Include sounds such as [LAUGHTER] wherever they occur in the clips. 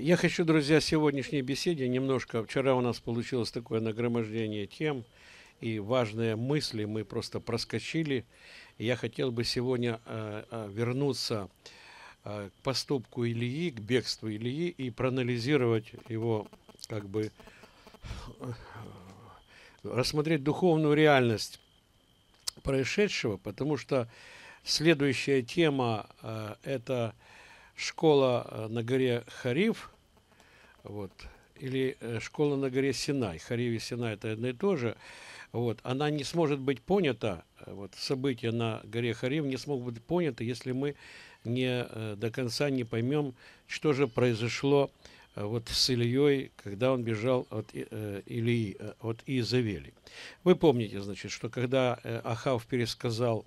Я хочу, друзья, сегодняшней беседе немножко... Вчера у нас получилось такое нагромождение тем, и важные мысли мы просто проскочили. Я хотел бы сегодня э, э вернуться э, к поступку Ильи, к бегству Ильи и проанализировать его, как бы э, рассмотреть духовную реальность происшедшего, потому что следующая тема э, это школа э, на горе Хариф, вот, или э, школа на горе Синай, Хариф и Синай – это одно и то же, вот, она не сможет быть понята, э, вот, события на горе Хариф не смогут быть поняты, если мы не до конца не поймем, что же произошло вот с Ильей, когда он бежал от э, Ильи, от Иезавели. Вы помните, значит, что когда Ахав пересказал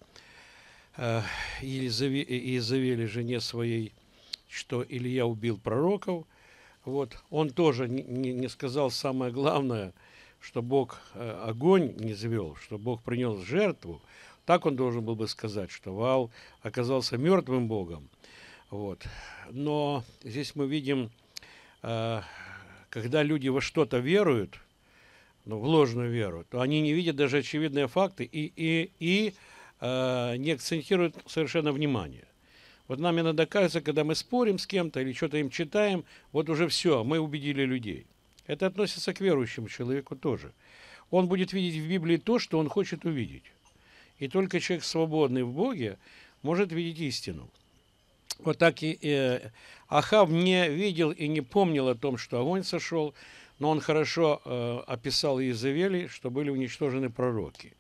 э, Иезавели, Иезавели жене своей что Илья убил пророков. Вот. Он тоже не, не сказал самое главное, что Бог э, огонь не завел, что Бог принес жертву. Так он должен был бы сказать, что вал оказался мертвым Богом. Вот. Но здесь мы видим, э, когда люди во что-то веруют, ну, в ложную веру, то они не видят даже очевидные факты и, и, и э, не акцентируют совершенно внимание. Вот нам иногда кажется, когда мы спорим с кем-то или что-то им читаем, вот уже все, мы убедили людей. Это относится к верующему человеку тоже. Он будет видеть в Библии то, что он хочет увидеть. И только человек свободный в Боге может видеть истину. Вот так и э, Ахав не видел и не помнил о том, что огонь сошел, но он хорошо э, описал Иезавели, что были уничтожены пророки.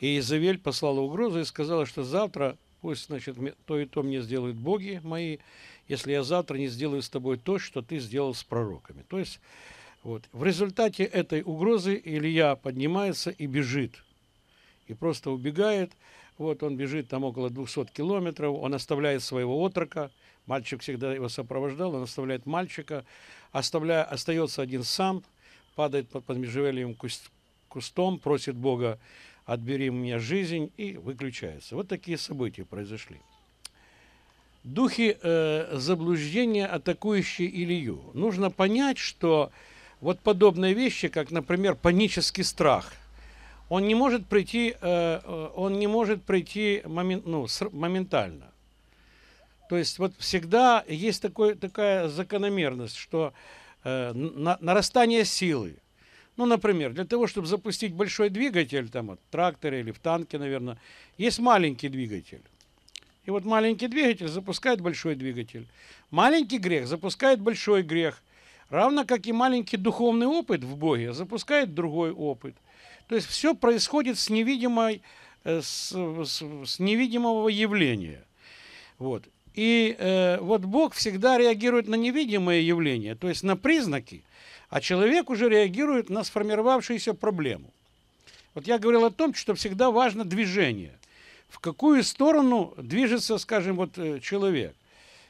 И Иезавель послала угрозу и сказала, что завтра Пусть, значит, то и то мне сделают боги мои, если я завтра не сделаю с тобой то, что ты сделал с пророками. То есть вот. В результате этой угрозы Илья поднимается и бежит. И просто убегает. Вот он бежит там около 200 километров. Он оставляет своего отрока. Мальчик всегда его сопровождал. Он оставляет мальчика. Оставляя, остается один сам. Падает под, под межевельным куст, кустом. Просит Бога отбери у меня жизнь и выключается. Вот такие события произошли. Духи э, заблуждения, атакующие Илью. Нужно понять, что вот подобные вещи, как, например, панический страх, он не может прийти, э, э он не может прийти момент, ну, моментально. То есть вот всегда есть такой, такая закономерность, что э, на, нарастание силы – ну, например, для того, чтобы запустить большой двигатель, там, от трактора или в танке, наверное, есть маленький двигатель. И вот маленький двигатель запускает большой двигатель. Маленький грех запускает большой грех. Равно как и маленький духовный опыт в Боге запускает другой опыт. То есть все происходит с, невидимой, э, с, с, с невидимого явления. Вот. И э, вот Бог всегда реагирует на невидимые явления, то есть на признаки – а человек уже реагирует на сформировавшуюся проблему. Вот я говорил о том, что всегда важно движение. В какую сторону движется, скажем, вот э, человек.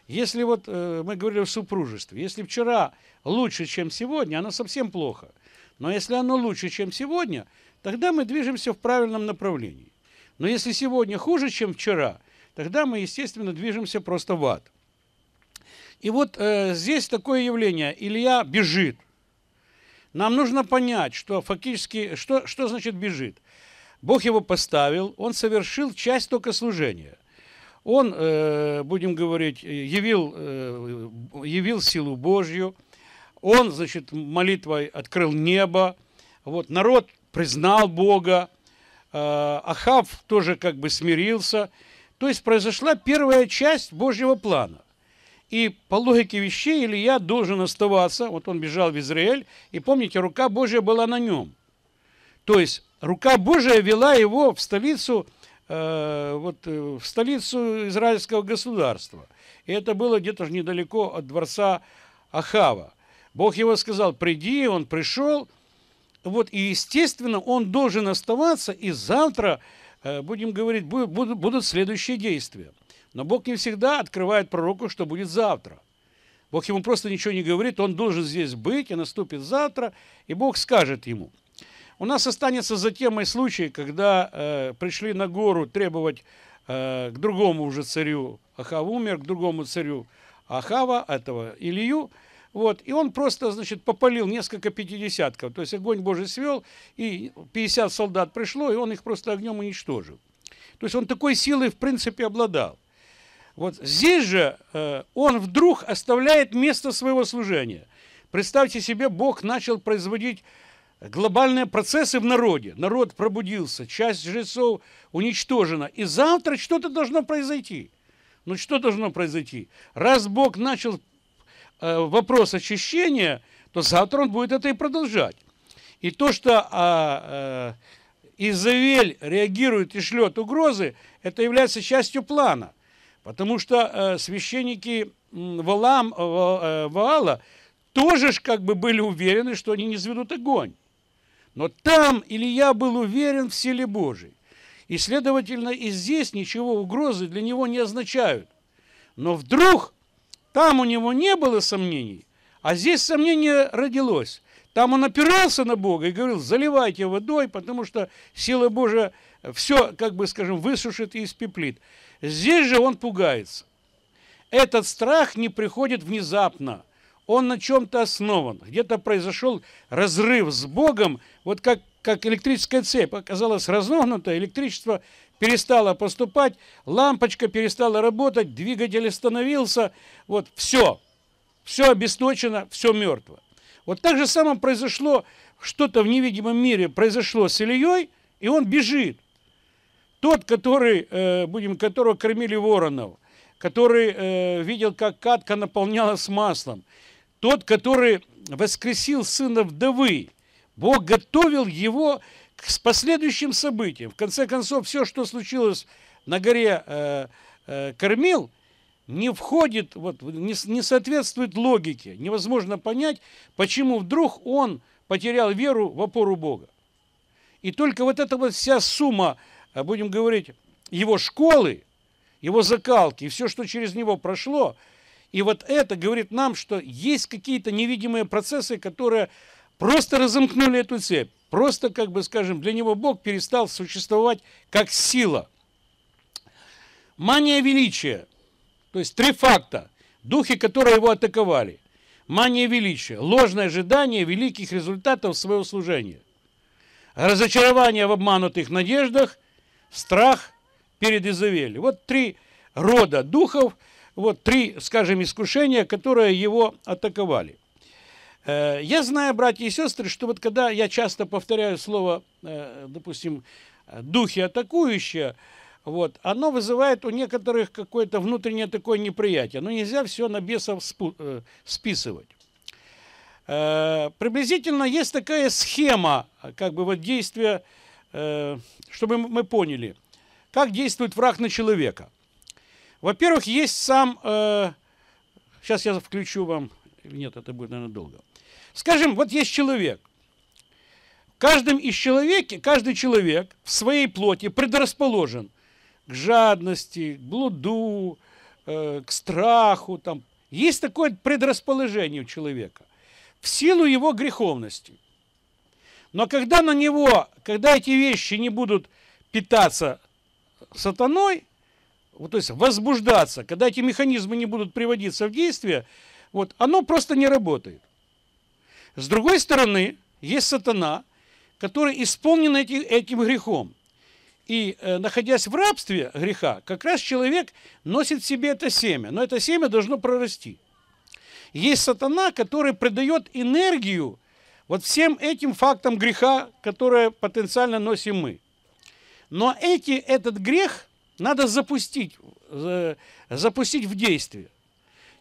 Если вот э, мы говорили о супружестве, если вчера лучше, чем сегодня, оно совсем плохо. Но если оно лучше, чем сегодня, тогда мы движемся в правильном направлении. Но если сегодня хуже, чем вчера, тогда мы, естественно, движемся просто в ад. И вот э, здесь такое явление. Илья бежит – нам нужно понять, что фактически, что, что значит бежит. Бог его поставил, он совершил часть только служения. Он, э, будем говорить, явил, э, явил силу Божью, он, значит, молитвой открыл небо, вот, народ признал Бога, э, Ахав тоже как бы смирился. То есть произошла первая часть Божьего плана. И по логике вещей Илья должен оставаться, вот он бежал в Израиль, и помните, рука Божья была на нем. То есть рука Божья вела его в столицу, э, вот, э, в столицу израильского государства. И это было где-то же недалеко от дворца Ахава. Бог его сказал, приди, он пришел. Вот, и, естественно, он должен оставаться, и завтра, э, будем говорить, будут, будут следующие действия. Но Бог не всегда открывает пророку, что будет завтра. Бог ему просто ничего не говорит, он должен здесь быть, и наступит завтра, и Бог скажет ему. У нас останется за темой случай, когда э, пришли на гору требовать э, к другому уже царю, Ахаву умер, к другому царю Ахава, этого Илью, вот, и он просто, значит, попалил несколько пятидесятков, то есть огонь Божий свел, и 50 солдат пришло, и он их просто огнем уничтожил. То есть он такой силой, в принципе, обладал. Вот здесь же э, он вдруг оставляет место своего служения. Представьте себе, Бог начал производить глобальные процессы в народе. Народ пробудился, часть жрецов уничтожена. И завтра что-то должно произойти. Ну что должно произойти? Раз Бог начал э, вопрос очищения, то завтра он будет это и продолжать. И то, что э, э, Изавель реагирует и шлет угрозы, это является частью плана – Потому что э, священники Валам, э, э, Ваала тоже ж как бы были уверены, что они не сведут огонь. Но там Илья был уверен в силе Божией. И, следовательно, и здесь ничего угрозы для него не означают. Но вдруг там у него не было сомнений, а здесь сомнение родилось. Там он опирался на Бога и говорил, заливайте водой, потому что сила Божия все, как бы скажем, высушит и испеплит. Здесь же он пугается. Этот страх не приходит внезапно. Он на чем-то основан. Где-то произошел разрыв с Богом, вот как, как электрическая цепь оказалась разогнута, электричество перестало поступать, лампочка перестала работать, двигатель остановился, вот все, все обесточено, все мертво. Вот так же самое произошло, что-то в невидимом мире произошло с Ильей, и он бежит. Тот, который, э, будем, которого кормили воронов, который э, видел, как катка наполнялась маслом, тот, который воскресил сына вдовы, Бог готовил его к последующим событиям. В конце концов, все, что случилось на горе э, э, Кормил, не входит, вот, не, не соответствует логике. Невозможно понять, почему вдруг он потерял веру в опору Бога. И только вот эта вот вся сумма а будем говорить, его школы, его закалки, все, что через него прошло. И вот это говорит нам, что есть какие-то невидимые процессы, которые просто разомкнули эту цепь. Просто, как бы скажем, для него Бог перестал существовать как сила. Мания величия, то есть три факта, духи, которые его атаковали. Мания величия, ложное ожидание великих результатов своего служения. Разочарование в обманутых надеждах – страх перед Изавелью. Вот три рода духов, вот три, скажем, искушения, которые его атаковали. Э, я знаю, братья и сестры, что вот когда я часто повторяю слово, э, допустим, духи атакующие, вот, оно вызывает у некоторых какое-то внутреннее такое неприятие. Но нельзя все на бесов э, списывать. Приблизительно есть такая схема как бы вот действия Э, чтобы мы поняли, как действует враг на человека. Во-первых, есть сам... Э, сейчас я включу вам... Нет, это будет, наверное, долго. Скажем, вот есть человек. Каждым из человек, каждый человек в своей плоти предрасположен к жадности, к блуду, э, к страху. Там. Есть такое предрасположение у человека в силу его греховности – но когда на него, когда эти вещи не будут питаться сатаной, вот, то есть возбуждаться, когда эти механизмы не будут приводиться в действие, вот, оно просто не работает. С другой стороны, есть сатана, который исполнен эти, этим грехом. И э, находясь в рабстве греха, как раз человек носит в себе это семя. Но это семя должно прорасти. Есть сатана, который придает энергию вот всем этим фактам греха, которые потенциально носим мы. Но эти, этот грех надо запустить, запустить в действие.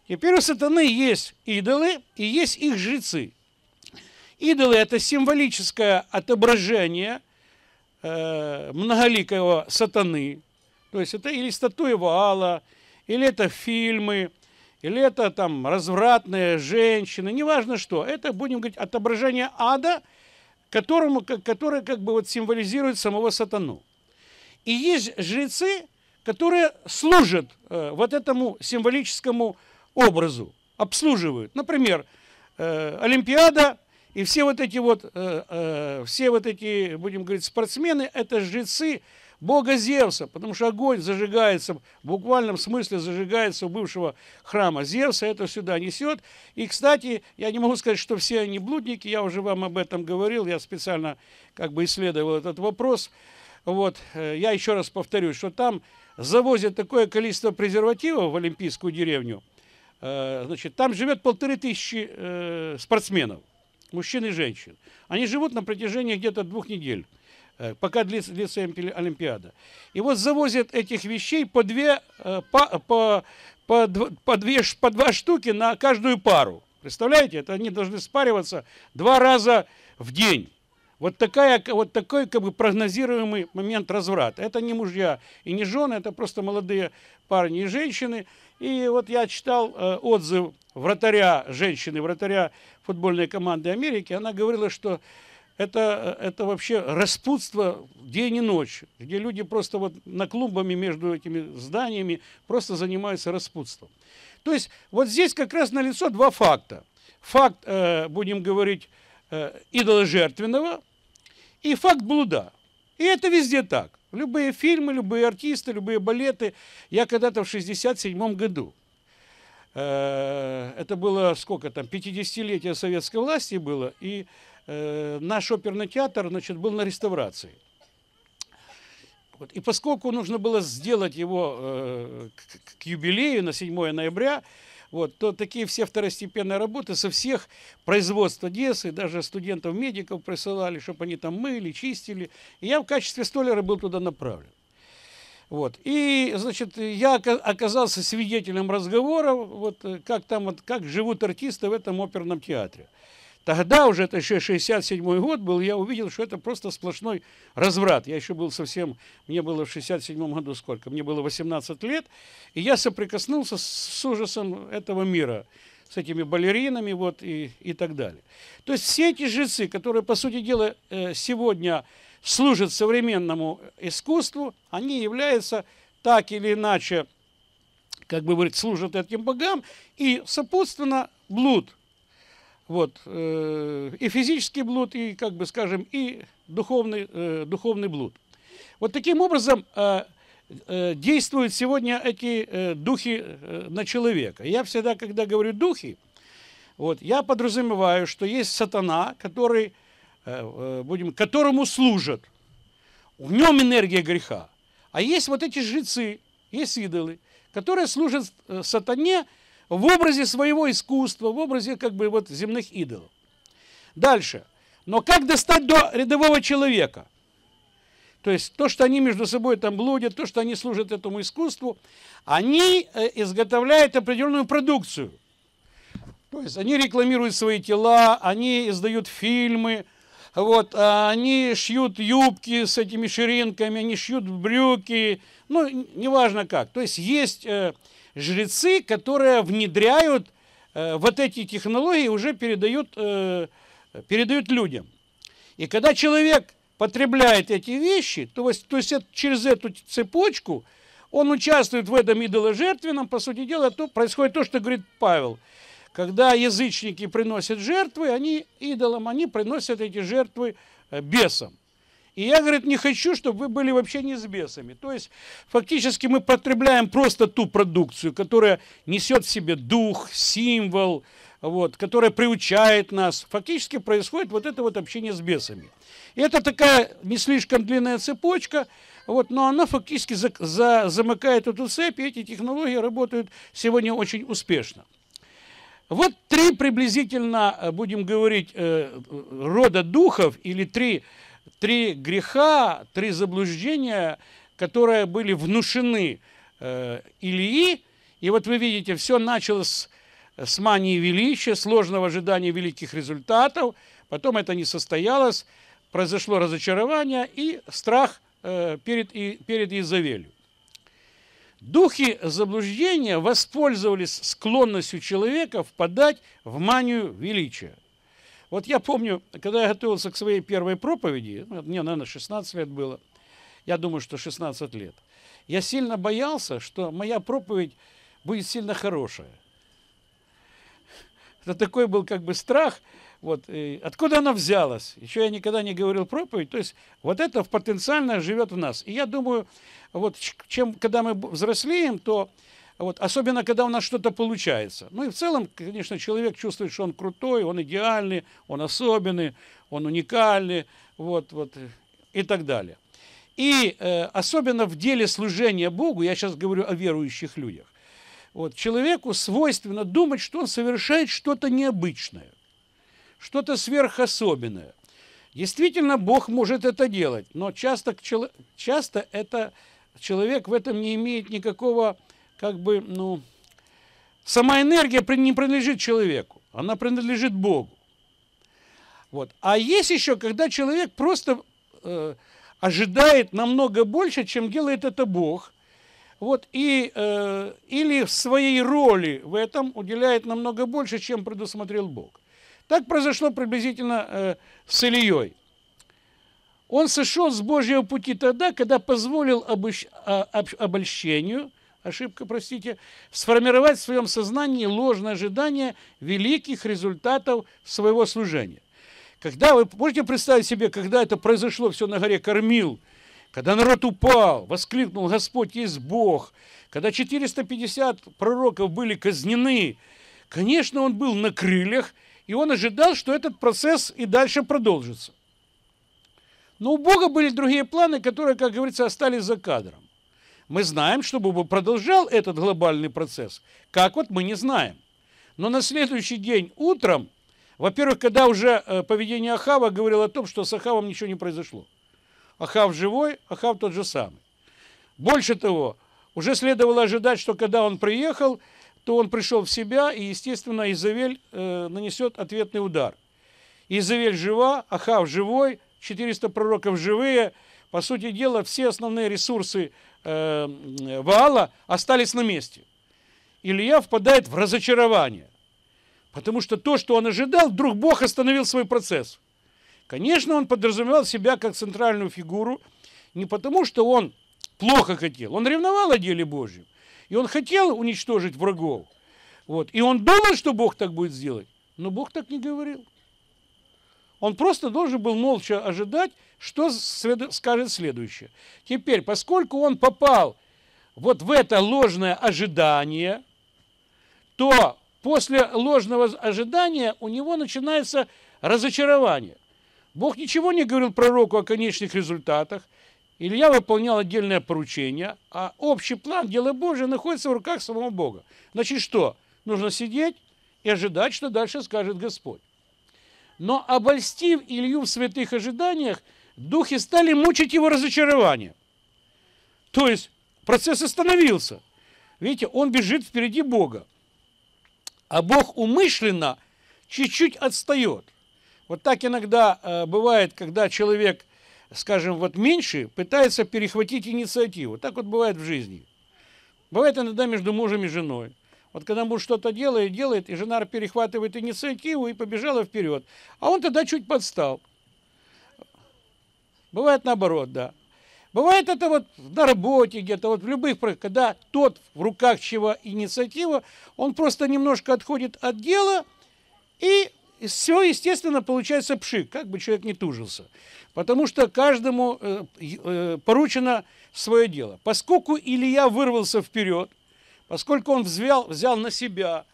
Теперь у сатаны есть идолы и есть их жрецы. Идолы – это символическое отображение э, многоликого сатаны. То есть это или статуя Ваала, или это фильмы, или это там развратная женщина, неважно что, это, будем говорить, отображение ада, которому, которое как бы вот символизирует самого сатану. И есть жрецы, которые служат э, вот этому символическому образу, обслуживают. Например, э, Олимпиада и все вот эти вот, э, э, все вот эти, будем говорить, спортсмены, это жрецы, бога Зевса, потому что огонь зажигается, в буквальном смысле зажигается у бывшего храма Зевса, это сюда несет. И, кстати, я не могу сказать, что все они блудники, я уже вам об этом говорил, я специально как бы исследовал этот вопрос. Вот, э, я еще раз повторю, что там завозят такое количество презервативов в Олимпийскую деревню, э, значит, там живет полторы тысячи э, спортсменов, мужчин и женщин. Они живут на протяжении где-то двух недель. Э, пока длится, длится Олимпиада. И вот завозят этих вещей по две, э, по, по, по, по, две, по два штуки на каждую пару. Представляете, это они должны спариваться два раза в день. Вот, такая, вот такой как бы прогнозируемый момент разврата. Это не мужья и не жены, это просто молодые парни и женщины. И вот я читал э, отзыв вратаря, женщины, вратаря футбольной команды Америки. Она говорила, что это, э, это вообще распутство день и ночь, где люди просто вот на клумбами между этими зданиями просто занимаются распутством. То есть вот здесь как раз налицо два факта. Факт, э, будем говорить, э, идоложертвенного и факт блуда. И это везде так. Любые фильмы, любые артисты, любые балеты. Я когда-то в 67 году, э, это было сколько там, 50-летие советской власти было, и Э, наш оперный театр значит, был на реставрации. Вот. И поскольку нужно было сделать его э, к, к юбилею на 7 ноября, вот, то такие все второстепенные работы со всех производств Одессы, даже студентов-медиков присылали, чтобы они там мыли, чистили. И я в качестве столяра был туда направлен. Вот. И, значит, я оказался свидетелем разговоров, вот, э, как, там, вот, как живут артисты в этом оперном театре. Тогда уже, это еще 67 год был, я увидел, что это просто сплошной разврат. Я еще был совсем, мне было в 67 году сколько? Мне было 18 лет, и я соприкоснулся с ужасом этого мира с этими балеринами вот, и, и так далее. То есть все эти жрецы, которые, по сути дела, э, сегодня служат современному искусству, они являются так или иначе, как бы говорить, служат этим богам, и сопутственно блуд – вот. Э, и физический блуд, и, как бы скажем, и духовный, э, духовный блуд. Вот таким образом э, действуют сегодня эти духи на человека. Я всегда, когда говорю духи, вот, я подразумеваю, что есть сатана, который, будем, которому служат. В нем энергия греха. А есть вот эти жрецы, есть идолы, которые служат сатане – в образе своего искусства, в образе как бы вот земных идолов. Дальше. Но как достать до рядового человека? То есть то, что они между собой там блудят, то, что они служат этому искусству, они э, изготовляют определенную продукцию. То есть они рекламируют свои тела, они издают фильмы, вот, а они шьют юбки с этими ширинками, они шьют брюки, ну, неважно как. То есть есть э, жрецы, которые внедряют э, вот эти технологии, уже передают, э, передают людям. И когда человек потребляет эти вещи, то, то есть это, через эту цепочку он участвует в этом идоложертвенном, по сути дела, то происходит то, что говорит Павел. Когда язычники приносят жертвы, они идолам, они приносят эти жертвы э, бесам. И я, говорит, не хочу, чтобы вы были вообще не с бесами. То есть, фактически мы потребляем просто ту продукцию, которая несет в себе дух, символ, вот, которая приучает нас. Фактически происходит вот это вот общение с бесами. И это такая не слишком длинная цепочка, вот, но она фактически за, за, замыкает эту цепь, и эти технологии работают сегодня очень успешно. Вот три приблизительно, э, будем говорить, э, э, рода духов или три три греха, три заблуждения, которые были внушены э, Илии. И вот вы видите, все началось с мании величия, сложного ожидания великих результатов. Потом это не состоялось, произошло разочарование и страх э, перед, и, перед Духи заблуждения воспользовались склонностью человека впадать в манию величия. Вот я помню, когда я готовился к своей первой проповеди, ну, мне, наверное, 16 лет было, я думаю, что 16 лет, я сильно боялся, что моя проповедь будет сильно хорошая. Это такой был как бы страх, вот, откуда она взялась? Еще я никогда не говорил проповедь. То есть вот это потенциально живет в нас. И я думаю, вот чем, когда мы взрослеем, то вот. Особенно, когда у нас что-то получается. Ну и в целом, конечно, человек чувствует, что он крутой, он идеальный, он особенный, он уникальный, вот, вот, и так далее. И э, особенно в деле служения Богу, я сейчас говорю о верующих людях, вот, человеку свойственно думать, что он совершает что-то необычное, что-то сверхособенное. Действительно, Бог может это делать, но часто, часто это, человек в этом не имеет никакого как бы, ну, сама энергия не принадлежит человеку, она принадлежит Богу. Вот. А есть еще, когда человек просто э, ожидает намного больше, чем делает это Бог. Вот, и, э, или в своей роли в этом уделяет намного больше, чем предусмотрел Бог. Так произошло приблизительно э, с Ильей. Он сошел с Божьего пути тогда, когда позволил обыщ, а, обольщению ошибка, простите, сформировать в своем сознании ложное ожидание великих результатов своего служения. Когда вы можете представить себе, когда это произошло все на горе Кормил, когда народ упал, воскликнул «Господь есть Бог», когда 450 пророков были казнены, конечно, он был на крыльях, и он ожидал, что этот процесс и дальше продолжится. Но у Бога были другие планы, которые, как говорится, остались за кадром. Мы знаем, чтобы продолжал этот глобальный процесс. Как вот мы не знаем. Но на следующий день утром, во-первых, когда уже э, поведение Ахава говорило о том, что с Ахавом ничего не произошло. Ахав живой, Ахав тот же самый. Больше того, уже следовало ожидать, что когда он приехал, то он пришел в себя, и, естественно, Изавель э, нанесет ответный удар. Изавель жива, Ахав живой, 400 пророков живые. По сути дела, все основные ресурсы Э, вала остались на месте. Илья впадает в разочарование, потому что то, что он ожидал, вдруг Бог остановил свой процесс. Конечно, он подразумевал себя как центральную фигуру не потому, что он плохо хотел, он ревновал о деле Божьем, и он хотел уничтожить врагов. Вот. И он думал, что Бог так будет сделать, но Бог так не говорил. Он просто должен был молча ожидать, что след... скажет следующее. Теперь, поскольку он попал вот в это ложное ожидание, то после ложного ожидания у него начинается разочарование. Бог ничего не говорил пророку о конечных результатах. Илья выполнял отдельное поручение, а общий план дела Божия находится в руках самого Бога. Значит, что? Нужно сидеть и ожидать, что дальше скажет Господь. Но обольстив Илью в святых ожиданиях, духи стали мучить его разочарование. То есть процесс остановился. Видите, он бежит впереди Бога. А Бог умышленно чуть-чуть отстает. Вот так иногда э, бывает, когда человек, скажем, вот меньше, пытается перехватить инициативу. Так вот бывает в жизни. Бывает иногда между мужем и женой. Вот когда муж что-то делает, делает, и жена перехватывает инициативу и побежала вперед. А он тогда чуть подстал. Бывает наоборот, да. Бывает это вот на работе где-то, вот в любых, когда тот в руках чего инициатива, он просто немножко отходит от дела, и все, естественно, получается пшик, как бы человек не тужился. Потому что каждому э, э, поручено свое дело. Поскольку Илья вырвался вперед, Поскольку он взял, взял на себя,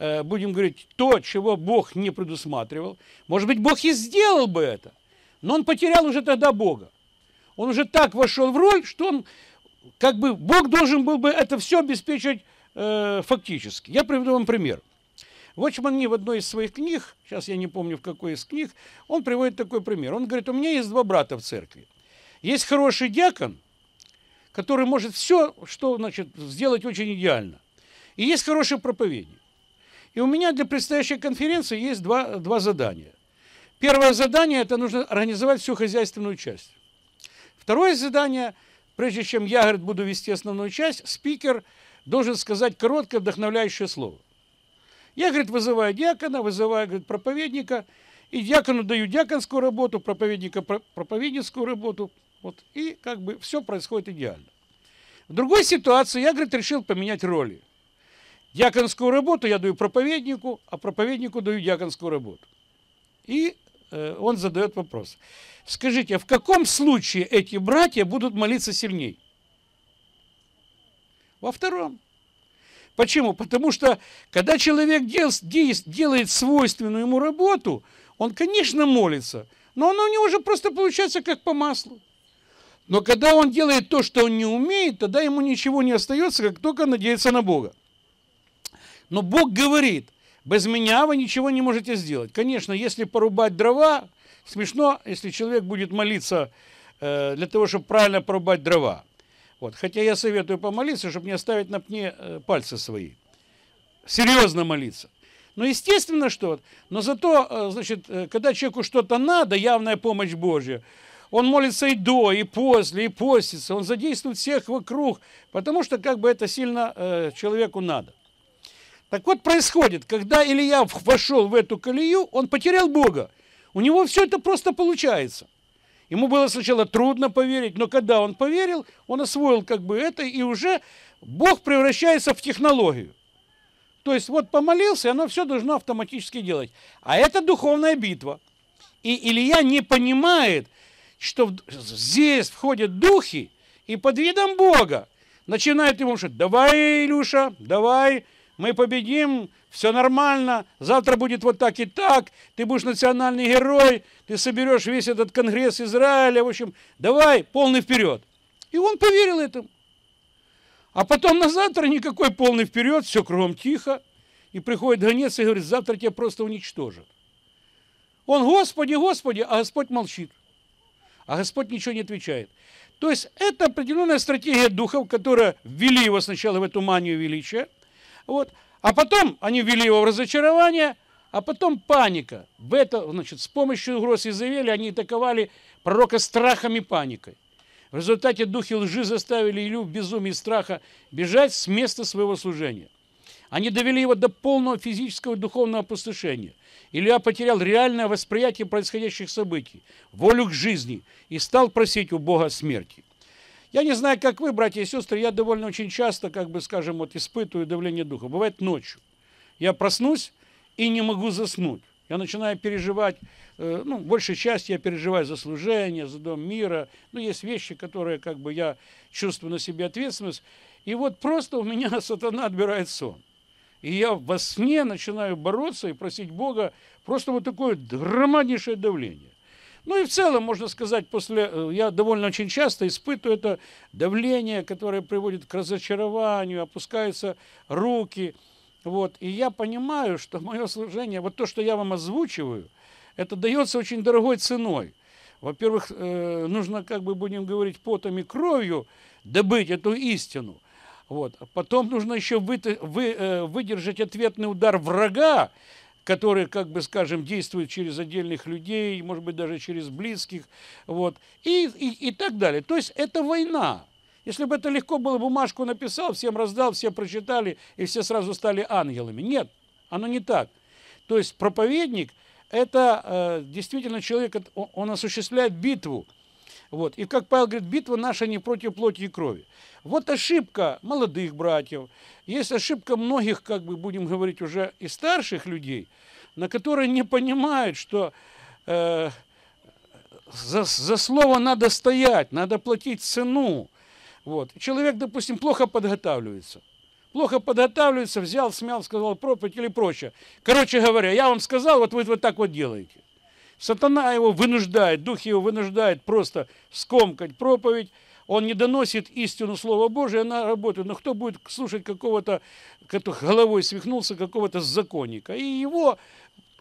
э, будем говорить, то, чего Бог не предусматривал, может быть, Бог и сделал бы это, но он потерял уже тогда Бога. Он уже так вошел в роль, что он, как бы, Бог должен был бы это все обеспечивать э, фактически. Я приведу вам пример. Вочман не в одной из своих книг, сейчас я не помню, в какой из книг, он приводит такой пример. Он говорит, у меня есть два брата в церкви. Есть хороший диакон, который может все, что, значит, сделать очень идеально. И есть хорошее проповедник. И у меня для предстоящей конференции есть два, два задания. Первое задание – это нужно организовать всю хозяйственную часть. Второе задание, прежде чем я, говорит, буду вести основную часть, спикер должен сказать короткое вдохновляющее слово. Я, говорит, вызываю диакона, вызываю, говорит, проповедника, и диакону даю диаконскую работу, проповедника проповедническую работу – вот. И как бы все происходит идеально. В другой ситуации я, говорит, решил поменять роли. Дьяконскую работу я даю проповеднику, а проповеднику даю дьяконскую работу. И э, он задает вопрос. Скажите, а в каком случае эти братья будут молиться сильней? Во втором. Почему? Потому что, когда человек дел, делает свойственную ему работу, он, конечно, молится, но оно у него уже просто получается как по маслу. Но когда он делает то, что он не умеет, тогда ему ничего не остается, как только надеяться на Бога. Но Бог говорит, без меня вы ничего не можете сделать. Конечно, если порубать дрова, смешно, если человек будет молиться э, для того, чтобы правильно порубать дрова. Вот. Хотя я советую помолиться, чтобы не оставить на пне э, пальцы свои. Серьезно молиться. Но естественно, что... Но зато, э, значит, э, когда человеку что-то надо, явная помощь Божья, он молится и до, и после, и постится. Он задействует всех вокруг, потому что как бы это сильно э, человеку надо. Так вот происходит, когда Илья вошел в эту колею, он потерял Бога. У него все это просто получается. Ему было сначала трудно поверить, но когда он поверил, он освоил как бы это, и уже Бог превращается в технологию. То есть вот помолился, и оно все должно автоматически делать. А это духовная битва. И Илья не понимает, что здесь входят духи, и под видом Бога начинают ему шутить: давай, Илюша, давай, мы победим, все нормально, завтра будет вот так и так, ты будешь национальный герой, ты соберешь весь этот конгресс Израиля, в общем, давай, полный вперед. И он поверил этому. А потом на завтра никакой полный вперед, все кругом тихо, и приходит гонец и говорит, завтра тебя просто уничтожат. Он, Господи, Господи, а Господь молчит а Господь ничего не отвечает. То есть это определенная стратегия духов, которая ввели его сначала в эту манию величия, вот, а потом они ввели его в разочарование, а потом паника. В это, значит, с помощью угроз Изавели они атаковали пророка страхом и паникой. В результате духи лжи заставили Илю в безумии страха бежать с места своего служения. Они довели его до полного физического и духовного опустошения. Илья потерял реальное восприятие происходящих событий, волю к жизни и стал просить у Бога смерти. Я не знаю, как вы, братья и сестры, я довольно очень часто, как бы скажем, вот испытываю давление духа. Бывает ночью. Я проснусь и не могу заснуть. Я начинаю переживать, э, ну, большей часть я переживаю за служение, за дом мира. Ну, есть вещи, которые, как бы, я чувствую на себе ответственность. И вот просто у меня [LAUGHS] сатана отбирает сон. И я во сне начинаю бороться и просить Бога просто вот такое громаднейшее давление. Ну и в целом, можно сказать, после э, я довольно очень часто испытываю это давление, которое приводит к разочарованию, опускаются руки. Вот. И я понимаю, что [LAUGHS] мое служение, вот то, что я вам озвучиваю, это дается очень дорогой ценой. Во-первых, э, нужно, как бы будем говорить, потом и кровью добыть эту истину – вот. Потом нужно еще вы, вы, э, выдержать ответный удар врага, который, как бы скажем, действует через отдельных людей, может быть, даже через близких, вот, и, и, и так далее. То есть это война. Если бы это легко было, бумажку написал, всем раздал, все прочитали, и все сразу стали ангелами. Нет, оно не так. То есть проповедник – это э, действительно человек, он осуществляет битву. Вот. И, как Павел говорит, битва наша не против плоти и крови. Вот ошибка молодых братьев, есть ошибка многих, как бы будем говорить, уже и старших людей, на которые не понимают, что э, за, за слово надо стоять, надо платить цену. Вот. Человек, допустим, плохо подготавливается. Плохо подготавливается, взял, смял, сказал проповедь или прочее. Короче говоря, я вам сказал, вот вы вот так вот делаете. Сатана его вынуждает, дух его вынуждает просто скомкать проповедь, он не доносит истину Слова Божия она работает, Но кто будет слушать какого-то, который головой свихнулся, какого-то законника? И его,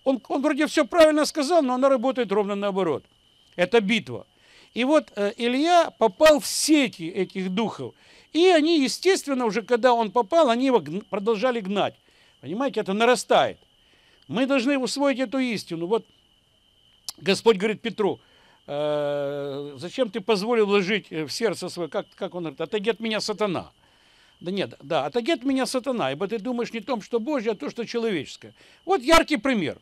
он, он вроде все правильно сказал, но она работает ровно наоборот. Это битва. И вот э, Илья попал в сети этих духов. И они, естественно, уже когда он попал, они его гн продолжали гнать. Понимаете, это нарастает. Мы должны усвоить эту истину. Вот Господь говорит Петру, э, зачем ты позволил вложить в сердце свое, как, как он говорит, отойди от меня, сатана. Да нет, да, отойди от меня, сатана, ибо ты думаешь не о том, что Божье, а то, что человеческое. Вот яркий пример.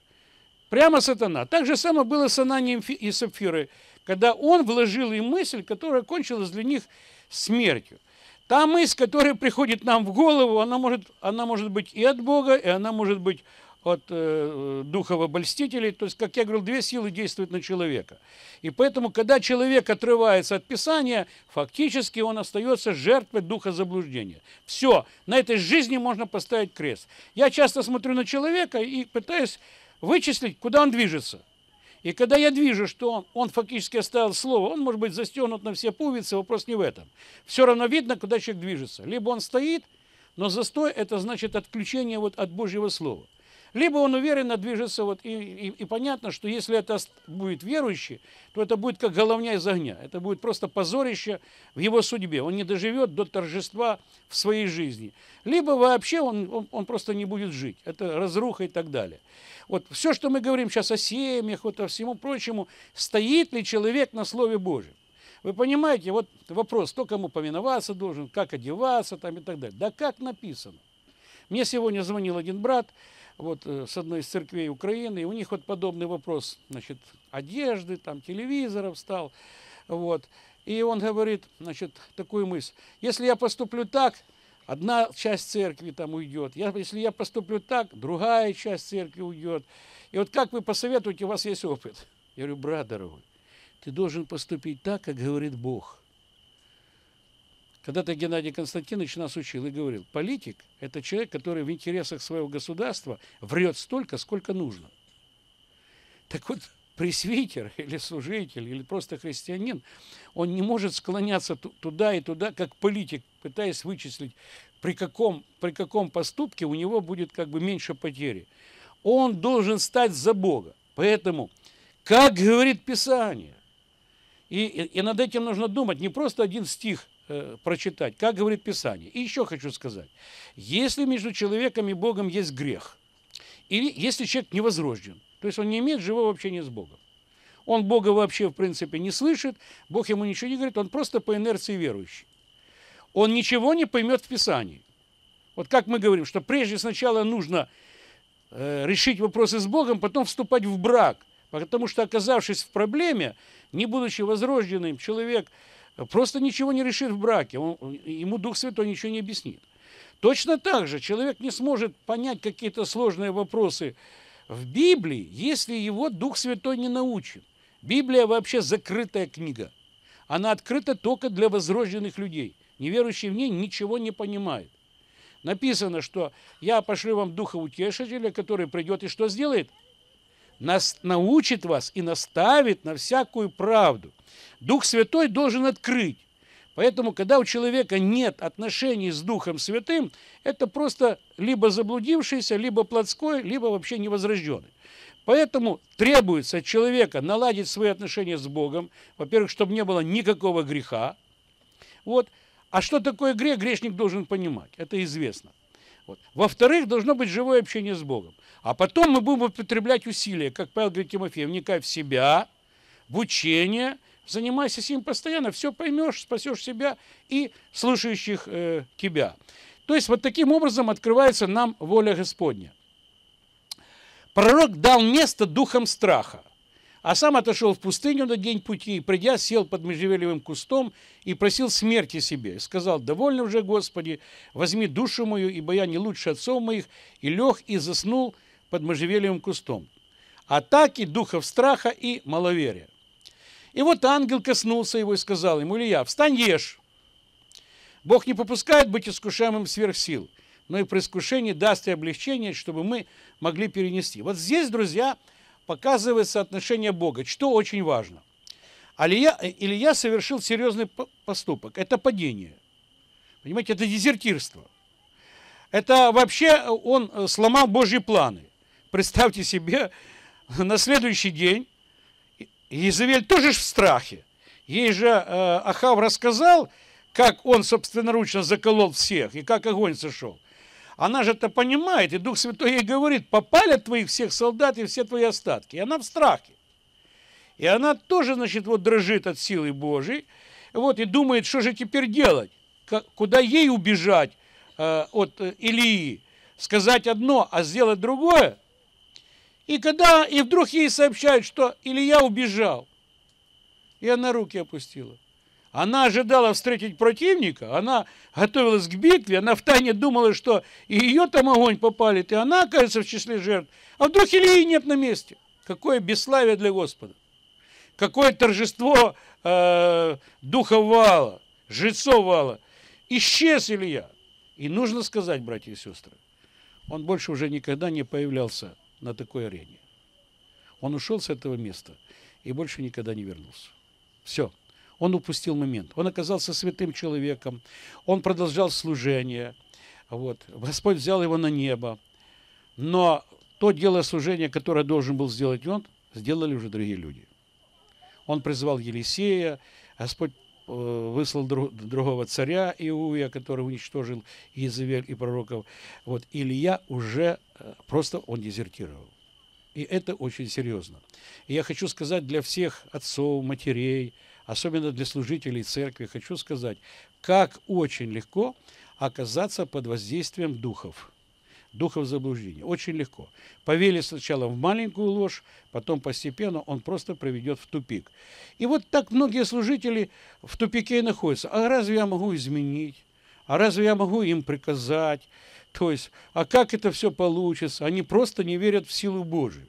Прямо сатана. Так же самое было с Ананием и Сапфирой, когда он вложил им мысль, которая кончилась для них смертью. Та мысль, которая приходит нам в голову, она может, она может быть и от Бога, и она может быть от э, духов обольстителей. То есть, как я говорил, две силы действуют на человека. И поэтому, когда человек отрывается от Писания, фактически он остается жертвой духа заблуждения. Все, на этой жизни можно поставить крест. Я часто смотрю на человека и пытаюсь вычислить, куда он движется. И когда я вижу, что он, он фактически оставил слово, он может быть застегнут на все пуговицы, вопрос не в этом. Все равно видно, куда человек движется. Либо он стоит, но застой – это значит отключение вот от Божьего Слова. Либо он уверенно движется, вот, и, и, и понятно, что если это будет верующий, то это будет как головня из огня. Это будет просто позорище в его судьбе. Он не доживет до торжества в своей жизни. Либо вообще он, он, он просто не будет жить. Это разруха и так далее. Вот все, что мы говорим сейчас о семьях, вот о всему прочему, стоит ли человек на Слове Божьем? Вы понимаете, вот вопрос, кто кому повиноваться должен, как одеваться там и так далее. Да как написано? Мне сегодня звонил один брат, вот, э, с одной из церквей Украины, и у них вот подобный вопрос, значит, одежды, там, телевизоров стал, вот. И он говорит, значит, такую мысль, если я поступлю так, одна часть церкви там уйдет, я, если я поступлю так, другая часть церкви уйдет. И вот как вы посоветуете, у вас есть опыт. Я говорю, брат дорогой, ты должен поступить так, как говорит Бог – когда-то Геннадий Константинович нас учил и говорил, политик – это человек, который в интересах своего государства врет столько, сколько нужно. Так вот, пресвитер [LAUGHS] или служитель, или просто христианин, он не может склоняться туда и туда, как политик, пытаясь вычислить, при каком, при каком поступке у него будет как бы меньше потери. Он должен стать за Бога. Поэтому, как говорит Писание, и, и, и над этим нужно думать, не просто один стих – э, прочитать, как говорит Писание. И еще хочу сказать, если между человеком и Богом есть грех, или если человек невозрожден, то есть он не имеет живого общения с Богом, он Бога вообще, в принципе, не слышит, Бог ему ничего не говорит, он просто по инерции верующий. Он ничего не поймет в Писании. Вот как мы говорим, что прежде сначала нужно э, решить вопросы с Богом, потом вступать в брак. Потому что, оказавшись в проблеме, не будучи возрожденным, человек – просто ничего не решит в браке. Он, ему Дух Святой ничего не объяснит. Точно так же человек не сможет понять какие-то сложные вопросы в Библии, если его Дух Святой не научит. Библия вообще закрытая книга. Она открыта только для возрожденных людей. Неверующие в ней ничего не понимают. Написано, что я пошлю вам Духа Утешителя, который придет и что сделает? Нас научит вас и наставит на всякую правду. Дух Святой должен открыть. Поэтому, когда у человека нет отношений с Духом Святым, это просто либо заблудившийся, либо плотской, либо вообще невозрожденный. Поэтому требуется от человека наладить свои отношения с Богом, во-первых, чтобы не было никакого греха. Вот. А что такое грех, грешник должен понимать, это известно. Во-вторых, должно быть живое общение с Богом. А потом мы будем употреблять усилия, как Павел говорит Тимофею, вникай в себя, в учение – занимайся с ним постоянно, все поймешь, спасешь себя и слушающих э, тебя. То есть вот таким образом открывается нам воля Господня. Пророк дал место духам страха, а сам отошел в пустыню на день пути, и, придя, сел под межевелевым кустом и просил смерти себе. сказал, «Довольно уже, Господи, возьми душу мою, ибо я не лучше отцов моих». И лег и заснул под можжевелевым кустом. Атаки духов страха и маловерия. И вот ангел коснулся его и сказал ему, Илья, встань, ешь. Бог не попускает быть искушаемым сверх сил, но и при искушении даст и облегчение, чтобы мы могли перенести. Вот здесь, друзья, показывается отношение Бога, что очень важно. Алия, Илья совершил серьезный поступок. Это падение. Понимаете, это дезертирство. Это вообще э, он э, сломал Божьи планы. Представьте себе, [LAUGHS] на следующий день Иезавель тоже ж в страхе. Ей же э, Ахав рассказал, как он собственноручно заколол всех и как огонь сошел. Она же это понимает, и Дух Святой ей говорит, попали твоих всех солдат и все твои остатки. И она в страхе. И она тоже, значит, вот дрожит от силы Божьей, вот, и думает, что же теперь делать, как, куда ей убежать э, от э, Илии. Сказать одно, а сделать другое – и когда, и вдруг ей сообщают, что Илья убежал. И она руки опустила. Она ожидала встретить противника, она готовилась к битве, она втайне думала, что и ее там огонь попалит, и она окажется в числе жертв. А вдруг Ильи нет на месте? Какое бесславие для Господа! Какое торжество э, духа вала, жрецов вала! Исчез Илья! И нужно сказать, братья и сестры, он больше уже никогда не появлялся на такой арене. Он ушел с этого места и больше никогда не вернулся. Все. Он упустил момент. Он оказался святым человеком. Он продолжал служение. Вот. Господь взял его на небо. Но то дело служения, которое должен был сделать он, сделали уже другие люди. Он призвал Елисея. Господь Э, выслал другого царя Иуя, который уничтожил Иезавель и пророков. Вот Илья уже э, просто он дезертировал. И это очень серьезно. И я хочу сказать для всех отцов, матерей, особенно для служителей церкви, хочу сказать, как очень легко оказаться под воздействием духов – духа в заблуждение. Очень легко. Повели сначала в маленькую ложь, потом постепенно он просто приведет в тупик. И вот так многие служители в тупике и находятся. А разве я могу изменить? А разве я могу им приказать? То есть, а как это все получится? Они просто не верят в силу Божию.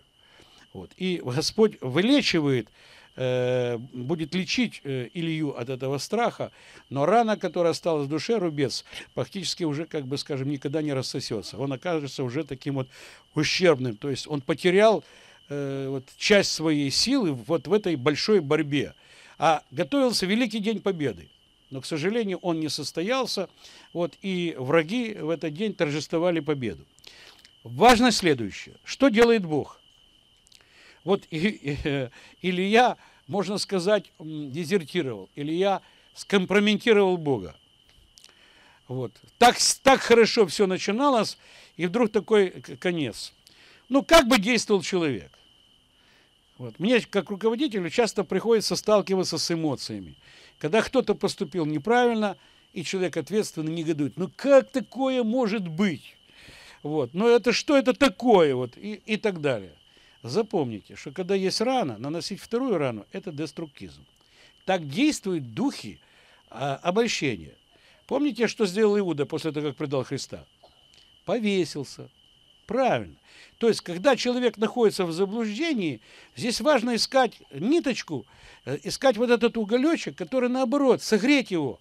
Вот. И Господь вылечивает Э, будет лечить э, Илью от этого страха, но рана, которая осталась в душе, рубец, фактически уже, как бы, скажем, никогда не рассосется. Он окажется уже таким вот ущербным. То есть он потерял э, вот, часть своей силы вот в этой большой борьбе. А готовился Великий День Победы. Но, к сожалению, он не состоялся, вот, и враги в этот день торжествовали победу. Важно следующее. Что делает Бог? Вот и, и, [LAUGHS] Илья, можно сказать, дезертировал. Илья скомпрометировал Бога. Вот. Так, так хорошо все начиналось, и вдруг такой конец. Ну, как бы действовал человек? Вот. Мне, как руководителю, часто приходится сталкиваться с эмоциями. Когда кто-то поступил неправильно, и человек ответственно негодует. Ну, как такое может быть? Вот. Но «Ну, это что это такое? Вот. И, и так далее. Запомните, что когда есть рана, наносить вторую рану – это деструктизм. Так действуют духи а, обольщения. Помните, что сделал Иуда после того, как предал Христа? Повесился. Правильно. То есть, когда человек находится в заблуждении, здесь важно искать ниточку, э, искать вот этот уголечек, который, наоборот, согреть его,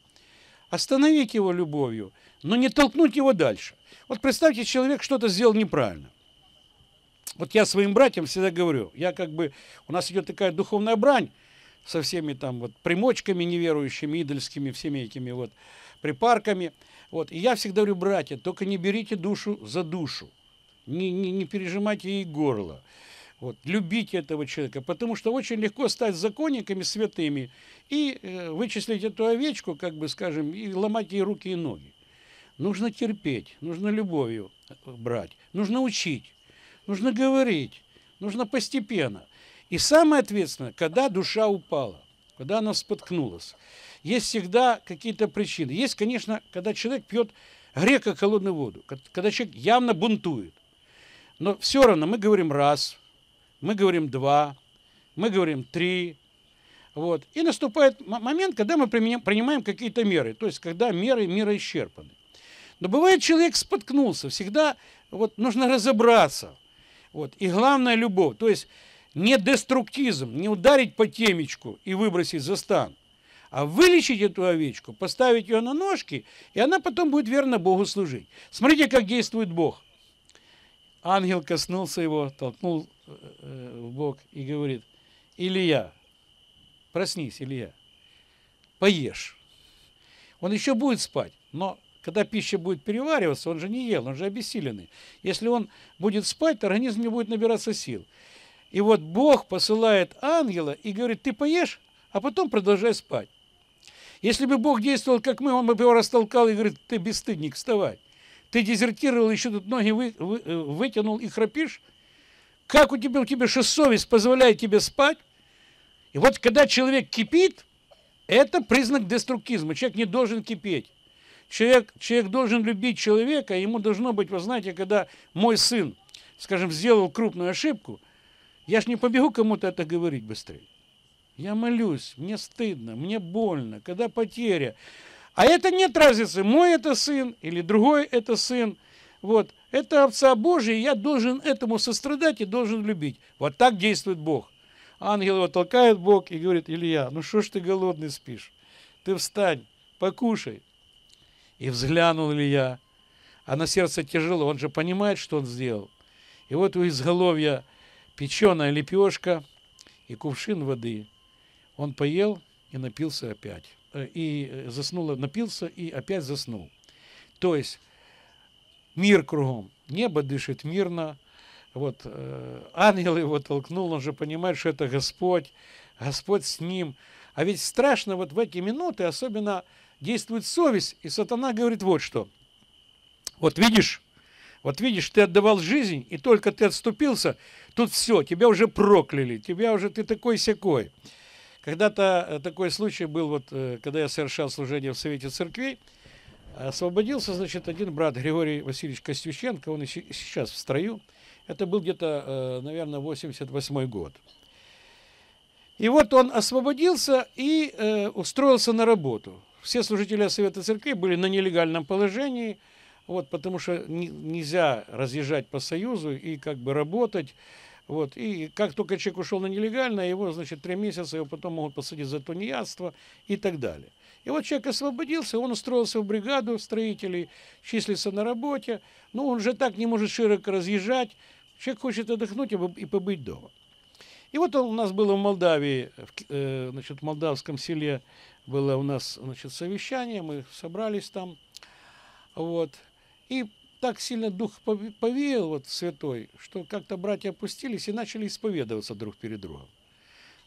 остановить его любовью, но не толкнуть его дальше. Вот представьте, человек что-то сделал неправильно – вот я своим братьям всегда говорю, я как бы, у нас идет такая духовная брань со всеми там вот примочками неверующими, идольскими, всеми этими вот припарками. Вот. И я всегда говорю, братья, только не берите душу за душу, не, не, не пережимайте ей горло. Вот, любите этого человека, потому что очень легко стать законниками святыми и э, вычислить эту овечку, как бы скажем, и ломать ей руки и ноги. Нужно терпеть, нужно любовью э, брать, нужно учить. Нужно говорить, нужно постепенно. И самое ответственное, когда душа упала, когда она споткнулась. Есть всегда какие-то причины. Есть, конечно, когда человек пьет грека холодную воду, когда человек явно бунтует. Но все равно мы говорим раз, мы говорим два, мы говорим три. Вот. И наступает момент, когда мы принимаем какие-то меры, то есть когда меры мира исчерпаны. Но бывает, человек споткнулся, всегда вот нужно разобраться, вот. И главное – любовь. То есть не деструктизм, не ударить по темечку и выбросить за стан, а вылечить эту овечку, поставить ее на ножки, и она потом будет верно Богу служить. Смотрите, как действует Бог. Ангел коснулся его, толкнул э, э, в бок и говорит, Илья, проснись, Илья, поешь. Он еще будет спать, но когда пища будет перевариваться, он же не ел, он же обессиленный. Если он будет спать, то организм не будет набираться сил. И вот Бог посылает ангела и говорит, ты поешь, а потом продолжай спать. Если бы Бог действовал, как мы, он бы его растолкал и говорит, ты бесстыдник, вставай. Ты дезертировал, еще тут ноги вы, вы, э, вытянул и храпишь. Как у тебя, у тебя же совесть позволяет тебе спать? И вот когда человек кипит, это признак деструктизма. Человек не должен кипеть. Человек, человек должен любить человека, ему должно быть, вы знаете, когда мой сын, скажем, сделал крупную ошибку, я ж не побегу кому-то это говорить быстрее. Я молюсь, мне стыдно, мне больно, когда потеря. А это нет разницы, мой это сын или другой это сын. Вот, это овца Божия, я должен этому сострадать и должен любить. Вот так действует Бог. Ангел его толкает Бог и говорит, Илья, ну что ж ты голодный спишь? Ты встань, покушай и взглянул ли я. А на сердце тяжело, он же понимает, что он сделал. И вот у изголовья печеная лепешка и кувшин воды. Он поел и напился опять. Э, и э, заснул, напился и опять заснул. То есть мир кругом. Небо дышит мирно. Вот э, ангел его толкнул, он же понимает, что это Господь. Господь с ним. А ведь страшно вот в эти минуты, особенно действует совесть, и сатана говорит вот что. Вот видишь, вот видишь, ты отдавал жизнь, и только ты отступился, тут все, тебя уже прокляли, тебя уже ты такой-сякой. Когда-то э, такой случай был, вот, э, когда я совершал служение в Совете Церкви, освободился, значит, один брат Григорий Васильевич Костюченко, он и сейчас в строю, это был где-то, э, наверное, 88 год. И вот он освободился и устроился на работу все служители Совета Церкви были на нелегальном положении, вот, потому что не, нельзя разъезжать по Союзу и как бы работать. Вот, и как только человек ушел на нелегально, его, значит, три месяца, его потом могут посадить за тунеядство и так далее. И вот человек освободился, он устроился в бригаду строителей, числится на работе, но он же так не может широко разъезжать. Человек хочет отдохнуть и побыть дома. И вот он у нас было в Молдавии, э, в, э, значит, в молдавском селе было у нас значит, совещание, мы собрались там. Вот. И так сильно дух повеял, вот святой, что как-то братья опустились и начали исповедоваться друг перед другом.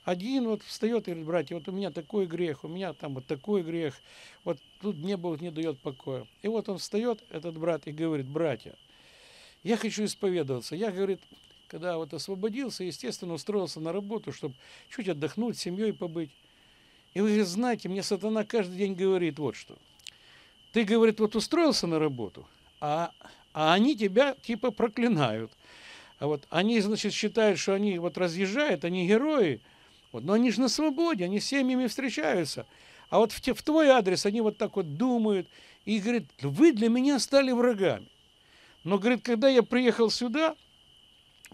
Один вот встает и говорит, братья, вот у меня такой грех, у меня там вот такой грех, вот тут мне Бог не дает покоя. И вот он встает, этот брат, и говорит, братья, я хочу исповедоваться. Я, говорит, когда вот освободился, естественно, устроился на работу, чтобы чуть отдохнуть, семьей побыть. И вы знаете, мне сатана каждый день говорит вот что. Ты, говорит, вот устроился на работу, а, а они тебя типа проклинают. А вот они, значит, считают, что они вот разъезжают, они герои, вот, но они же на свободе, они с семьями встречаются. А вот в, те, в твой адрес они вот так вот думают и говорит вы для меня стали врагами. Но, говорит, когда я приехал сюда,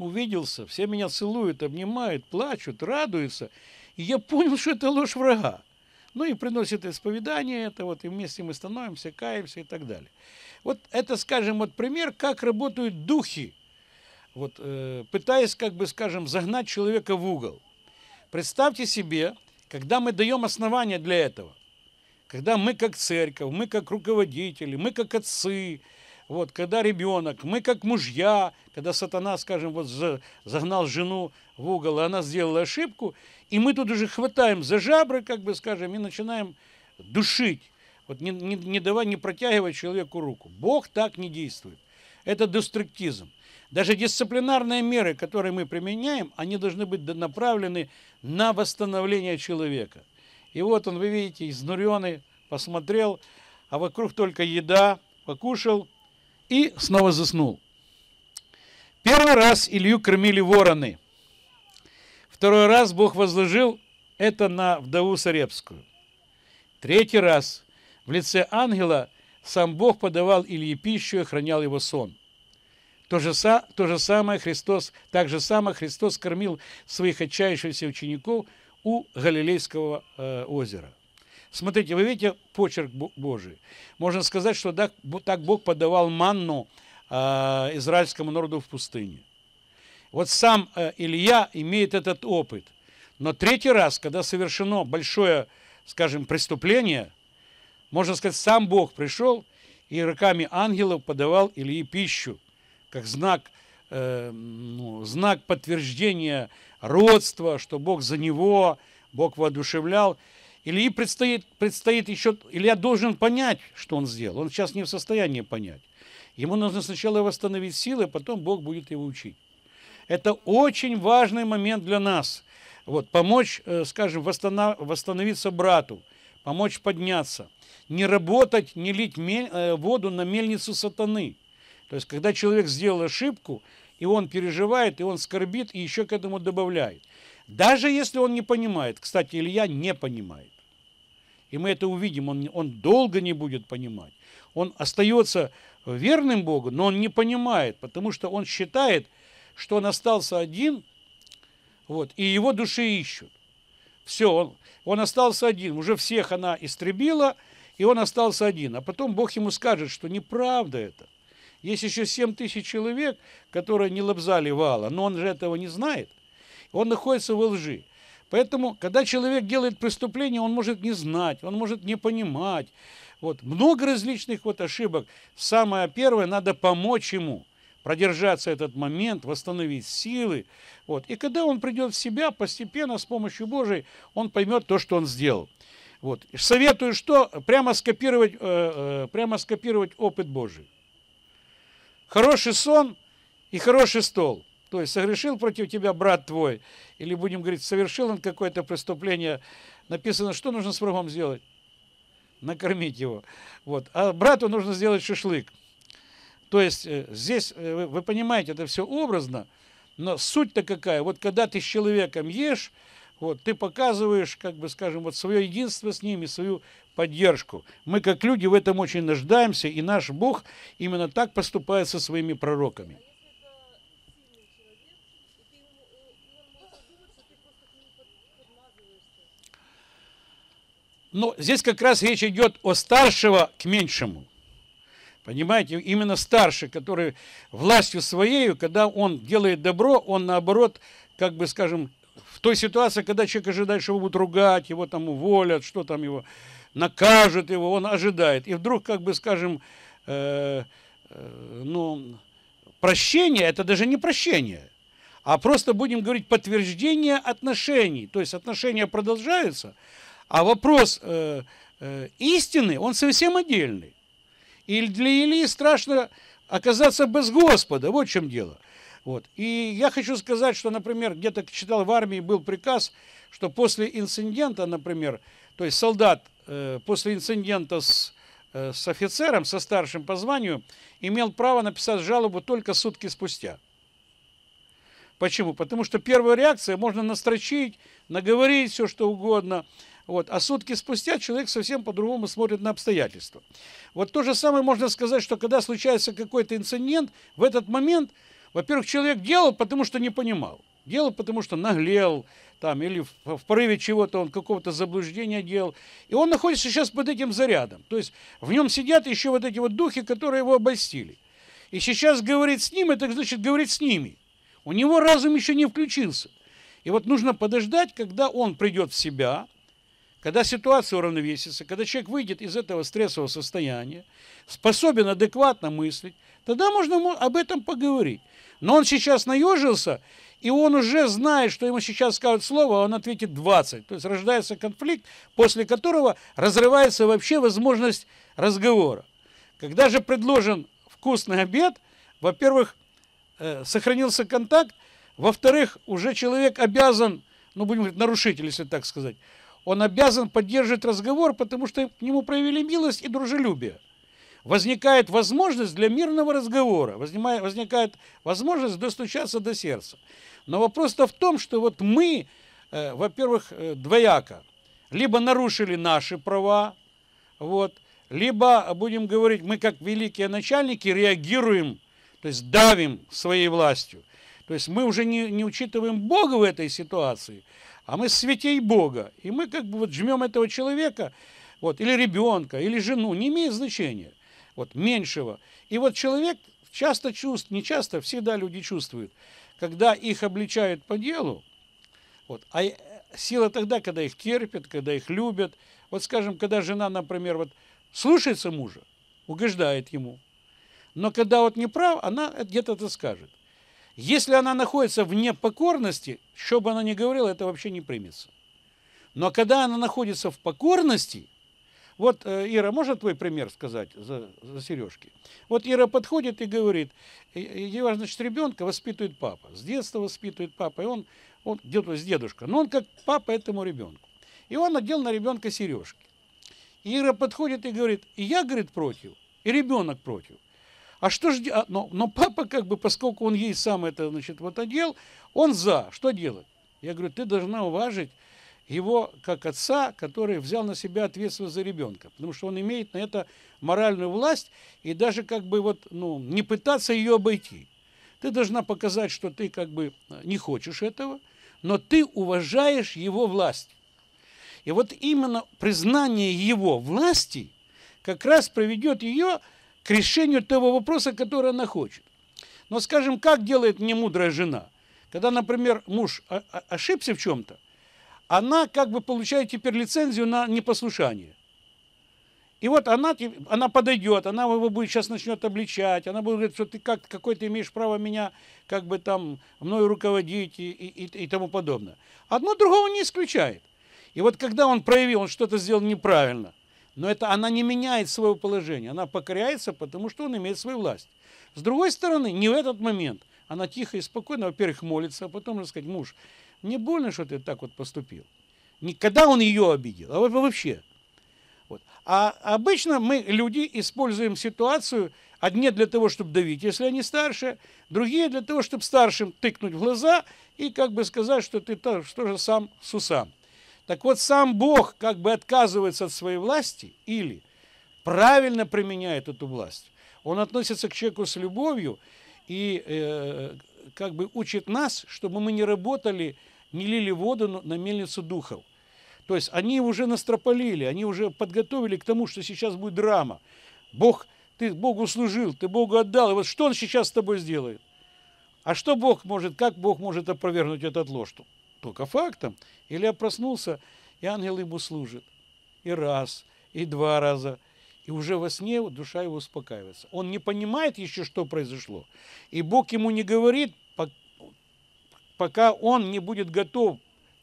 увиделся, все меня целуют, обнимают, плачут, радуются. И я понял, что это ложь врага. Ну и приносит исповедание это, вот, и вместе мы становимся, каемся и так далее. Вот это, скажем, вот пример, как работают духи, вот, э, пытаясь, как бы, скажем, загнать человека в угол. Представьте себе, когда мы даем основания для этого, когда мы как церковь, мы как руководители, мы как отцы, вот, когда ребенок, мы как мужья, когда сатана, скажем, вот загнал жену в угол, и она сделала ошибку, и мы тут уже хватаем за жабры, как бы скажем, и начинаем душить, вот не, не, не давая, не протягивая человеку руку. Бог так не действует. Это деструктизм. Даже дисциплинарные меры, которые мы применяем, они должны быть направлены на восстановление человека. И вот он, вы видите, изнуренный, посмотрел, а вокруг только еда, покушал – и снова заснул. Первый раз Илью кормили вороны. Второй раз Бог возложил это на вдову Сарепскую. Третий раз в лице ангела сам Бог подавал Илье пищу и охранял его сон. То же, то же самое Христос, так же самое Христос кормил своих отчаявшихся учеников у Галилейского э, озера. Смотрите, вы видите почерк Божий. Можно сказать, что так, так Бог подавал манну э, израильскому народу в пустыне. Вот сам э, Илья имеет этот опыт. Но третий раз, когда совершено большое, скажем, преступление, можно сказать, сам Бог пришел и руками ангелов подавал Ильи пищу, как знак, э, ну, знак подтверждения родства, что Бог за него, Бог воодушевлял. Ильи предстоит, предстоит еще... или я должен понять, что он сделал. Он сейчас не в состоянии понять. Ему нужно сначала восстановить силы, а потом Бог будет его учить. Это очень важный момент для нас. Вот, помочь, э, скажем, восстанов, восстановиться брату, помочь подняться. Не работать, не лить э, воду на мельницу сатаны. То есть, когда человек сделал ошибку, и он переживает, и он скорбит, и еще к этому добавляет. Даже если он не понимает, кстати, Илья не понимает. И мы это увидим, он, он долго не будет понимать. Он остается верным Богу, но он не понимает, потому что он считает, что он остался один, вот, и его души ищут. Все, он, он остался один, уже всех она истребила, и он остался один. А потом Бог ему скажет, что неправда это. Есть еще 7 тысяч человек, которые не лобзали вала, но он же этого не знает. Он находится во лжи. Поэтому, когда человек делает преступление, он может не знать, он может не понимать. Вот. Много различных вот ошибок. Самое первое, надо помочь ему продержаться этот момент, восстановить силы. Вот. И когда он придет в себя, постепенно, с помощью Божией, он поймет то, что он сделал. Вот. Советую что? Прямо скопировать, э, э прямо скопировать опыт Божий. Хороший сон и хороший стол – то есть согрешил против тебя брат твой, или будем говорить, совершил он какое-то преступление, написано, что нужно с врагом сделать? Накормить его. Вот. А брату нужно сделать шашлык. То есть э, здесь, э, вы понимаете, это все образно, но суть-то какая? Вот когда ты с человеком ешь, вот, ты показываешь, как бы, скажем, вот свое единство с ним и свою поддержку. Мы, как люди, в этом очень нуждаемся, и наш Бог именно так поступает со своими пророками. Но здесь как раз речь идет о старшего к меньшему. Понимаете, именно старший, который властью своей, когда он делает добро, он наоборот, как бы скажем, в той ситуации, когда человек ожидает, что его будут ругать, его там уволят, что там его накажут, его он ожидает. И вдруг, как бы скажем, э, э, ну, прощение, это даже не прощение, а просто будем говорить подтверждение отношений. То есть отношения продолжаются, а вопрос э, э, истины, он совсем отдельный. И для Илии страшно оказаться без Господа, вот в чем дело. Вот. И я хочу сказать, что, например, где-то читал в армии, был приказ, что после инцидента, например, то есть солдат э, после инцидента с, э, с офицером, со старшим по званию, имел право написать жалобу только сутки спустя. Почему? Потому что первая реакция, можно настрочить, наговорить все, что угодно – вот. А сутки спустя человек совсем по-другому смотрит на обстоятельства. Вот то же самое можно сказать, что когда случается какой-то инцидент, в этот момент, во-первых, человек делал, потому что не понимал. Делал, потому что наглел, там, или в, в порыве чего-то он какого-то заблуждения делал. И он находится сейчас под этим зарядом. То есть в нем сидят еще вот эти вот духи, которые его обольстили. И сейчас говорит с ним, это значит говорит с ними. У него разум еще не включился. И вот нужно подождать, когда он придет в себя – когда ситуация уравновесится, когда человек выйдет из этого стрессового состояния, способен адекватно мыслить, тогда можно об этом поговорить. Но он сейчас наежился, и он уже знает, что ему сейчас скажут слово, а он ответит 20. То есть рождается конфликт, после которого разрывается вообще возможность разговора. Когда же предложен вкусный обед, во-первых, э, сохранился контакт, во-вторых, уже человек обязан, ну, будем говорить, нарушитель, если так сказать, он обязан поддерживать разговор, потому что к нему проявили милость и дружелюбие. Возникает возможность для мирного разговора, возникает возможность достучаться до сердца. Но вопрос-то в том, что вот мы, э, во-первых, э, двояко, либо нарушили наши права, вот, либо, будем говорить, мы как великие начальники реагируем, то есть давим своей властью. То есть мы уже не, не учитываем Бога в этой ситуации – а мы святей Бога. И мы как бы вот жмем этого человека, вот, или ребенка, или жену, не имеет значения, вот, меньшего. И вот человек часто чувствует, не часто, всегда люди чувствуют, когда их обличают по делу, вот, а э, сила тогда, когда их терпят, когда их любят. Вот, скажем, когда жена, например, вот слушается мужа, угождает ему, но когда вот неправ, она где-то это скажет. Если она находится вне покорности, что бы она ни говорила, это вообще не примется. Но когда она находится в покорности, вот, э, Ира, можно твой пример сказать за, за сережки? Вот Ира подходит и говорит, «Э, э, Ева, значит, ребенка воспитывает папа. С детства воспитывает папа, и он, он где-то с дедушка, но он как папа этому ребенку. И он надел на ребенка сережки. Ира подходит и говорит, и я, говорит, против, и ребенок против. А что же... А, но, но папа как бы, поскольку он ей сам это, значит, вот одел, он за. Что делать? Я говорю, ты должна уважить его как отца, который взял на себя ответственность за ребенка, потому что он имеет на это моральную власть и даже как бы вот, ну, не пытаться ее обойти. Ты должна показать, что ты как бы э, не хочешь этого, но ты уважаешь его власть. И вот именно признание его власти как раз приведет ее к решению того вопроса, который она хочет. Но скажем, как делает немудрая жена? Когда, например, муж ошибся в чем-то, она как бы получает теперь лицензию на непослушание. И вот она, она подойдет, она его будет сейчас начнет обличать, она будет говорить, что ты как, какой ты имеешь право меня как бы там мною руководить и, и, и тому подобное. Одно другого не исключает. И вот когда он проявил, он что-то сделал неправильно, но это она не меняет своего положения. Она покоряется, потому что он имеет свою власть. С другой стороны, не в этот момент. Она тихо и спокойно, во-первых, молится, а потом можно сказать, муж, мне больно, что ты так вот поступил. никогда он ее обидел, а вообще. Вот. А обычно мы, люди, используем ситуацию, одни для того, чтобы давить, если они старше, другие для того, чтобы старшим тыкнуть в глаза и как бы сказать, что ты что же сам с усам. Так вот, сам Бог как бы отказывается от своей власти или правильно применяет эту власть. Он относится к человеку с любовью и э, как бы учит нас, чтобы мы не работали, не лили воду на мельницу духов. То есть они уже настропалили, они уже подготовили к тому, что сейчас будет драма. Бог, ты Богу служил, ты Богу отдал, и вот что он сейчас с тобой сделает? А что Бог может, как Бог может опровергнуть этот ложь? только фактом. или я проснулся, и ангел ему служит. И раз, и два раза. И уже во сне душа его успокаивается. Он не понимает еще, что произошло. И Бог ему не говорит, пока он не будет готов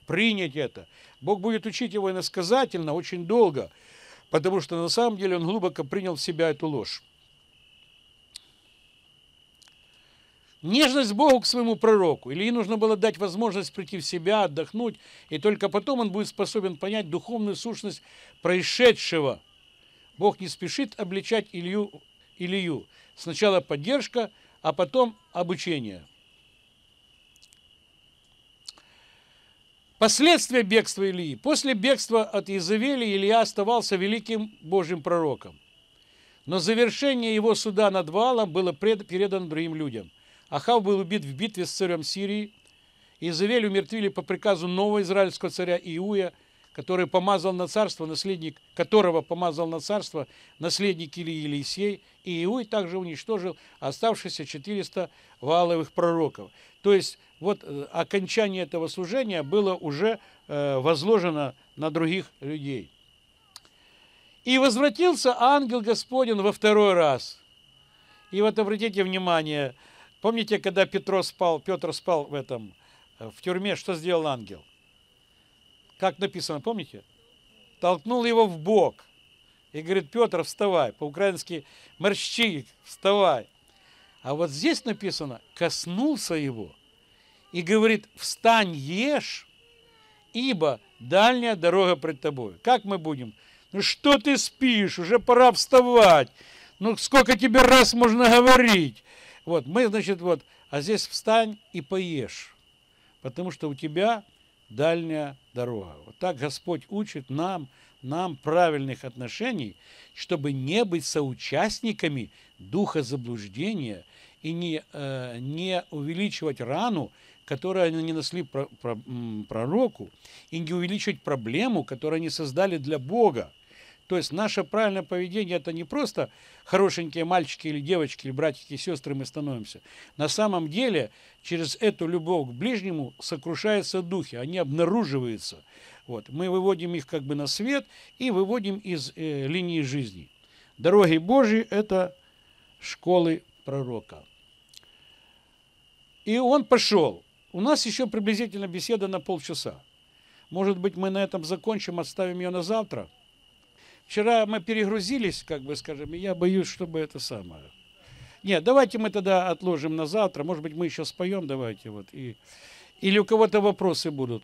принять это. Бог будет учить его иносказательно очень долго, потому что на самом деле он глубоко принял в себя эту ложь. Нежность Богу к своему пророку. Или ей нужно было дать возможность прийти в себя, отдохнуть, и только потом он будет способен понять духовную сущность происшедшего. Бог не спешит обличать Илью, Илью. Сначала поддержка, а потом обучение. Последствия бегства Илии. После бегства от Иезавели Илья оставался великим Божьим пророком. Но завершение его суда над Валом было передано другим людям. Ахав был убит в битве с царем Сирии. Изавель умертвили по приказу нового израильского царя Иуя, который помазал на царство, наследник которого помазал на царство наследник Илии Елисей, и Иуй также уничтожил оставшиеся 400 валовых пророков. То есть вот э, окончание этого служения было уже э, возложено на других людей. И возвратился ангел Господень во второй раз. И вот обратите внимание – Помните, когда Петро спал, Петр спал в этом, э, в тюрьме, что сделал ангел? Как написано, помните? Толкнул его в бок и говорит, Петр, вставай, по-украински, морщик, вставай. А вот здесь написано, коснулся его и говорит, встань, ешь, ибо дальняя дорога пред тобой. Как мы будем? Ну что ты спишь, уже пора вставать. Ну сколько тебе раз можно говорить? Вот, мы, значит, вот, а здесь встань и поешь, потому что у тебя дальняя дорога. Вот так Господь учит нам, нам правильных отношений, чтобы не быть соучастниками духа заблуждения и не, э, не увеличивать рану, которую они нанесли про, про, пророку, и не увеличивать проблему, которую они создали для Бога. То есть наше правильное поведение – это не просто хорошенькие мальчики или девочки, или братики и сестры мы становимся. На самом деле через эту любовь к ближнему сокрушаются духи, они обнаруживаются. Вот. Мы выводим их как бы на свет и выводим из э, линии жизни. Дороги Божьи – это школы пророка. И он пошел. У нас еще приблизительно беседа на полчаса. Может быть, мы на этом закончим, отставим ее на завтра – Вчера мы перегрузились, как бы скажем, и я боюсь, чтобы это самое. Нет, давайте мы тогда отложим на завтра. Может быть, мы еще споем, давайте вот. И... Или у кого-то вопросы будут.